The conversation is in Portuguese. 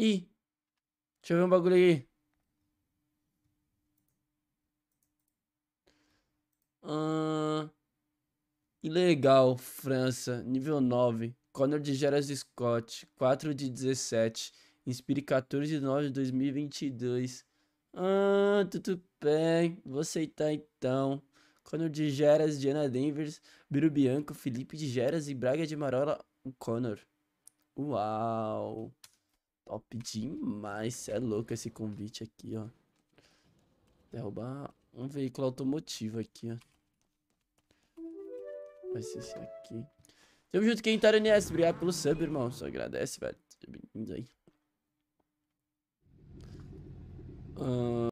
Ih. Deixa eu ver um bagulho aí. Ah, ilegal, França, nível 9. Connor de Geras Scott, 4 de 17. Inspire 14 de 9 de 2022. Ah, tudo bem. Vou aceitar então. Conor de Geras, Diana Denvers, Biro Bianco, Felipe de Geras e Braga de Marola, Conor. Uau! Top demais. Cê é louco esse convite aqui, ó. Derrubar um veículo automotivo aqui, ó. Vai ser esse aqui. Tamo junto, quem tá NS. Obrigado pelo sub, irmão. Só agradece, velho. Seja bem-vindo aí.